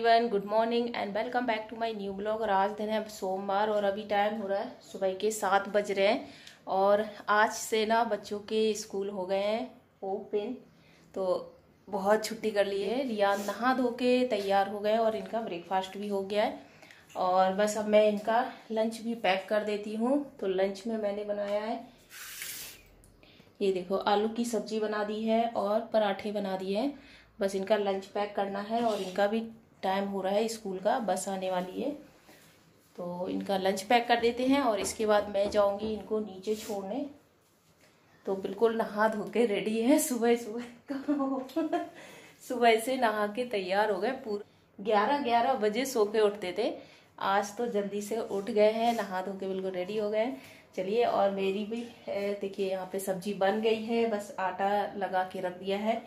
one good morning and welcome back to my new blog और आज दिन है सोमवार और अभी टाइम हो रहा है सुबह के सात बज रहे हैं और आज से ना बच्चों के स्कूल हो गए हैं ओपन तो बहुत छुट्टी कर ली है रिया नहा धो के तैयार हो गए और इनका ब्रेकफास्ट भी हो गया है और बस अब मैं इनका लंच भी पैक कर देती हूँ तो लंच में मैंने बनाया है ये देखो आलू की सब्जी बना दी है और पराठे बना दिए हैं बस इनका लंच पैक करना है और इनका भी टाइम हो रहा है स्कूल का बस आने वाली है तो इनका लंच पैक कर देते हैं और इसके बाद मैं जाऊंगी इनको नीचे छोड़ने तो बिल्कुल नहा धो के रेडी है सुबह सुबह सुबह से नहा के तैयार हो गए पूरे ग्यारह ग्यारह बजे सो के उठते थे आज तो जल्दी से उठ गए हैं नहा धो के बिल्कुल रेडी हो गए चलिए और मेरी भी देखिए यहाँ पे सब्जी बन गई है बस आटा लगा के रख दिया है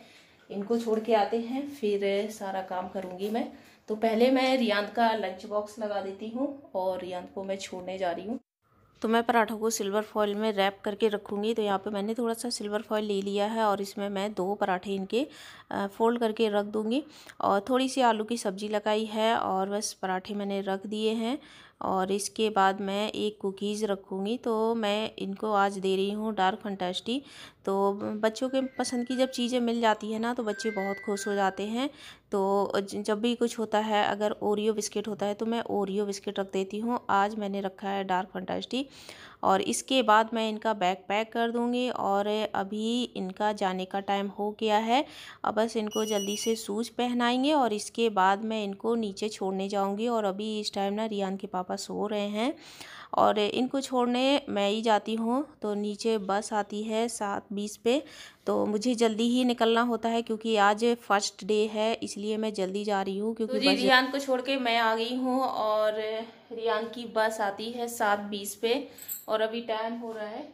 इनको छोड़ के आते हैं फिर सारा काम करूँगी मैं तो पहले मैं रियांत का लंच बॉक्स लगा देती हूँ और रियांत को मैं छोड़ने जा रही हूँ तो मैं पराठों को सिल्वर फॉयल में रैप करके रखूँगी तो यहाँ पे मैंने थोड़ा सा सिल्वर फॉयल ले लिया है और इसमें मैं दो पराठे इनके फोल्ड करके रख दूँगी और थोड़ी सी आलू की सब्ज़ी लगाई है और बस पराठे मैंने रख दिए हैं और इसके बाद मैं एक कुकीज़ रखूँगी तो मैं इनको आज दे रही हूँ डार्क फंटेस्टी तो बच्चों के पसंद की जब चीज़ें मिल जाती है ना तो बच्चे बहुत खुश हो जाते हैं तो जब भी कुछ होता है अगर ओरियो बिस्किट होता है तो मैं ओरियो बिस्किट रख देती हूँ आज मैंने रखा है डार्क फंटेस्टी और इसके बाद मैं इनका बैग पैक कर दूँगी और अभी इनका जाने का टाइम हो गया है अब बस इनको जल्दी से सूज पहनाएंगे और इसके बाद मैं इनको नीचे छोड़ने जाऊँगी और अभी इस टाइम ना रियान के पापा सो रहे हैं और इनको छोड़ने मैं ही जाती हूँ तो नीचे बस आती है सात बीस पे तो मुझे जल्दी ही निकलना होता है क्योंकि आज फर्स्ट डे है इसलिए मैं जल्दी जा रही हूँ क्योंकि तो रियान को छोड़ के मैं आ गई हूँ और रियान की बस आती है सात बीस पे और अभी टाइम हो रहा है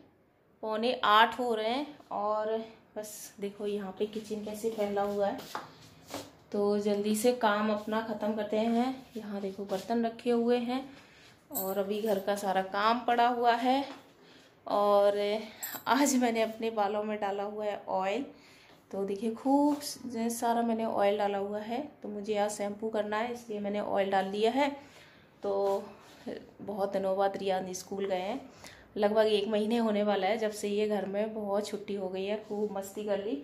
पौने आठ हो रहे हैं और बस देखो यहाँ पे किचन कैसे फैला हुआ है तो जल्दी से काम अपना ख़त्म करते हैं यहाँ देखो बर्तन रखे हुए हैं और अभी घर का सारा काम पड़ा हुआ है और आज मैंने अपने बालों में डाला हुआ है ऑयल तो देखिए खूब सारा मैंने ऑयल डाला हुआ है तो मुझे आज शैम्पू करना है इसलिए मैंने ऑयल डाल लिया है तो बहुत दिनों बाद रियाज स्कूल गए हैं लगभग एक महीने होने वाला है जब से ये घर में बहुत छुट्टी हो गई है खूब मस्ती कर ली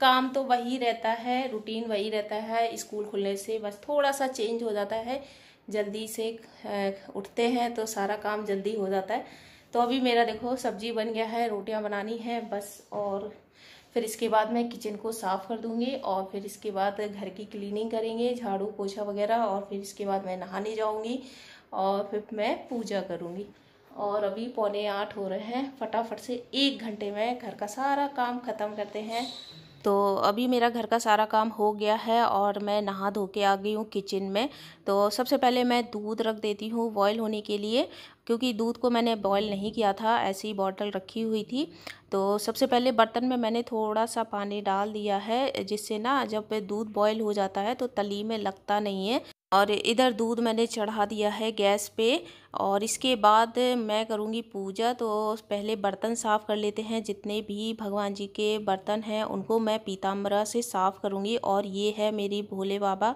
काम तो वही रहता है रूटीन वही रहता है स्कूल खुलने से बस थोड़ा सा चेंज हो जाता है जल्दी से उठते हैं तो सारा काम जल्दी हो जाता है तो अभी मेरा देखो सब्जी बन गया है रोटियां बनानी है बस और फिर इसके बाद मैं किचन को साफ़ कर दूंगी और फिर इसके बाद घर की क्लीनिंग करेंगे झाड़ू पोछा वगैरह और फिर इसके बाद मैं नहाने जाऊंगी और फिर मैं पूजा करूंगी और अभी पौने आठ हो रहे हैं फटाफट से एक घंटे में घर का सारा काम ख़त्म करते हैं तो अभी मेरा घर का सारा काम हो गया है और मैं नहा धो के आ गई हूँ किचन में तो सबसे पहले मैं दूध रख देती हूँ बॉयल होने के लिए क्योंकि दूध को मैंने बॉयल नहीं किया था ऐसी बॉटल रखी हुई थी तो सबसे पहले बर्तन में मैंने थोड़ा सा पानी डाल दिया है जिससे ना जब दूध बॉयल हो जाता है तो तली में लगता नहीं है और इधर दूध मैंने चढ़ा दिया है गैस पे और इसके बाद मैं करूँगी पूजा तो पहले बर्तन साफ़ कर लेते हैं जितने भी भगवान जी के बर्तन हैं उनको मैं पीताम्बरा से साफ़ करूँगी और ये है मेरी भोले बाबा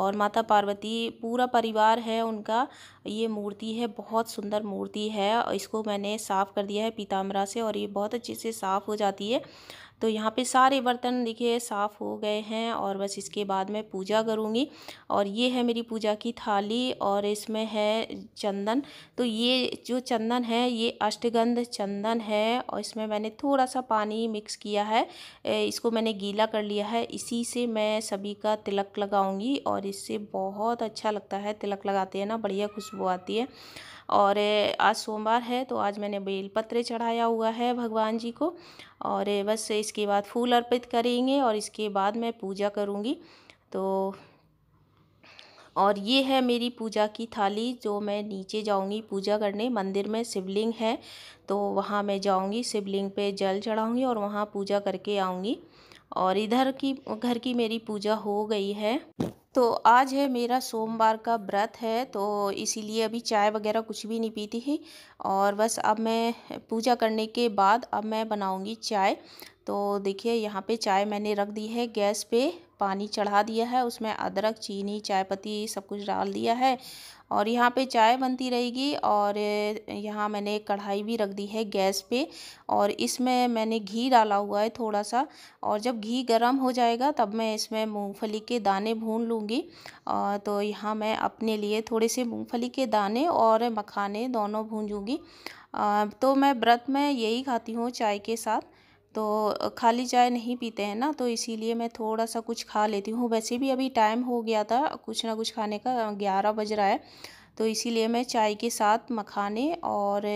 और माता पार्वती पूरा परिवार है उनका ये मूर्ति है बहुत सुंदर मूर्ति है इसको मैंने साफ़ कर दिया है पीताम्बरा से और ये बहुत अच्छे से साफ़ हो जाती है तो यहाँ पे सारे बर्तन देखिए साफ़ हो गए हैं और बस इसके बाद मैं पूजा करूँगी और ये है मेरी पूजा की थाली और इसमें है चंदन तो ये जो चंदन है ये अष्टगंध चंदन है और इसमें मैंने थोड़ा सा पानी मिक्स किया है इसको मैंने गीला कर लिया है इसी से मैं सभी का तिलक लगाऊंगी और इससे बहुत अच्छा लगता है तिलक लगाते हैं ना बढ़िया खुशबू आती है और आज सोमवार है तो आज मैंने बेलपत्र चढ़ाया हुआ है भगवान जी को और बस इसके बाद फूल अर्पित करेंगे और इसके बाद मैं पूजा करूँगी तो और ये है मेरी पूजा की थाली जो मैं नीचे जाऊंगी पूजा करने मंदिर में शिवलिंग है तो वहाँ मैं जाऊंगी शिवलिंग पे जल चढ़ाऊंगी और वहाँ पूजा करके आऊंगी और इधर की घर की मेरी पूजा हो गई है तो आज है मेरा सोमवार का व्रत है तो इसीलिए अभी चाय वगैरह कुछ भी नहीं पीती थी और बस अब मैं पूजा करने के बाद अब मैं बनाऊंगी चाय तो देखिए यहाँ पे चाय मैंने रख दी है गैस पे पानी चढ़ा दिया है उसमें अदरक चीनी चाय पत्ती सब कुछ डाल दिया है और यहाँ पे चाय बनती रहेगी और यहाँ मैंने कढ़ाई भी रख दी है गैस पे और इसमें मैंने घी डाला हुआ है थोड़ा सा और जब घी गर्म हो जाएगा तब मैं इसमें मूंगफली के दाने भून लूँगी तो यहाँ मैं अपने लिए थोड़े से मूंगफली के दाने और मखाने दोनों भूंजूँगी तो मैं व्रत में यही खाती हूँ चाय के साथ तो खाली चाय नहीं पीते हैं ना तो इसीलिए मैं थोड़ा सा कुछ खा लेती हूँ वैसे भी अभी टाइम हो गया था कुछ ना कुछ खाने का ग्यारह बज रहा है तो इसीलिए मैं चाय के साथ मखाने और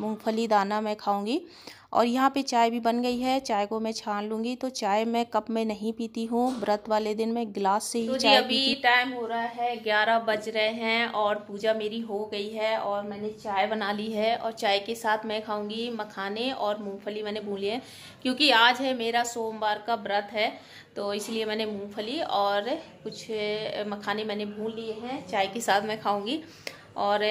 मूंगफली दाना मैं खाऊंगी और यहाँ पे चाय भी बन गई है चाय को मैं छान लूँगी तो चाय मैं कप में नहीं पीती हूँ व्रत वाले दिन मैं गिलास से ही तो चाय अभी टाइम हो रहा है ग्यारह बज रहे हैं और पूजा मेरी हो गई है और मैंने चाय बना ली है और चाय के साथ मैं खाऊंगी मखाने और मूँगफली मैंने भून लिए क्योंकि आज है मेरा सोमवार का व्रत है तो इसलिए मैंने मूँगफली और कुछ मखाने मैंने भून लिए हैं चाय के साथ मैं खाऊँगी और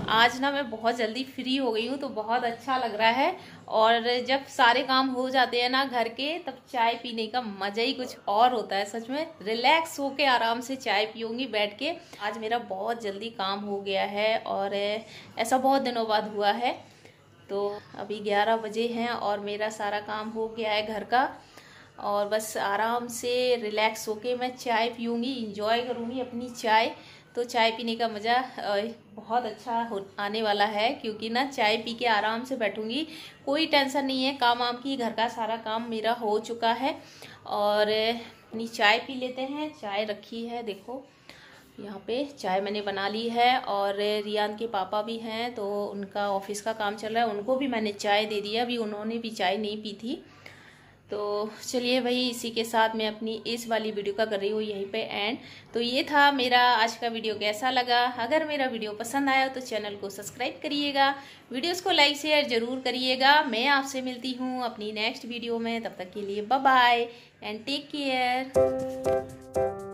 आज ना मैं बहुत जल्दी फ्री हो गई हूँ तो बहुत अच्छा लग रहा है और जब सारे काम हो जाते हैं ना घर के तब चाय पीने का मज़ा ही कुछ और होता है सच में रिलैक्स होके आराम से चाय पियूंगी बैठ के आज मेरा बहुत जल्दी काम हो गया है और ऐसा बहुत दिनों बाद हुआ है तो अभी 11 बजे हैं और मेरा सारा काम हो गया है घर का और बस आराम से रिलैक्स होके मैं चाय पीऊँगी इंजॉय करूँगी अपनी चाय तो चाय पीने का मज़ा बहुत अच्छा हो आने वाला है क्योंकि ना चाय पी के आराम से बैठूंगी कोई टेंशन नहीं है काम आम की घर का सारा काम मेरा हो चुका है और अपनी चाय पी लेते हैं चाय रखी है देखो यहाँ पे चाय मैंने बना ली है और रियान के पापा भी हैं तो उनका ऑफिस का काम चल रहा है उनको भी मैंने चाय दे दी अभी उन्होंने भी चाय नहीं पी थी तो चलिए भाई इसी के साथ मैं अपनी इस वाली वीडियो का कर रही हूँ यहीं पे एंड तो ये था मेरा आज का वीडियो कैसा लगा अगर मेरा वीडियो पसंद आया तो चैनल को सब्सक्राइब करिएगा वीडियोस को लाइक शेयर ज़रूर करिएगा मैं आपसे मिलती हूँ अपनी नेक्स्ट वीडियो में तब तक के लिए बाय एंड टेक केयर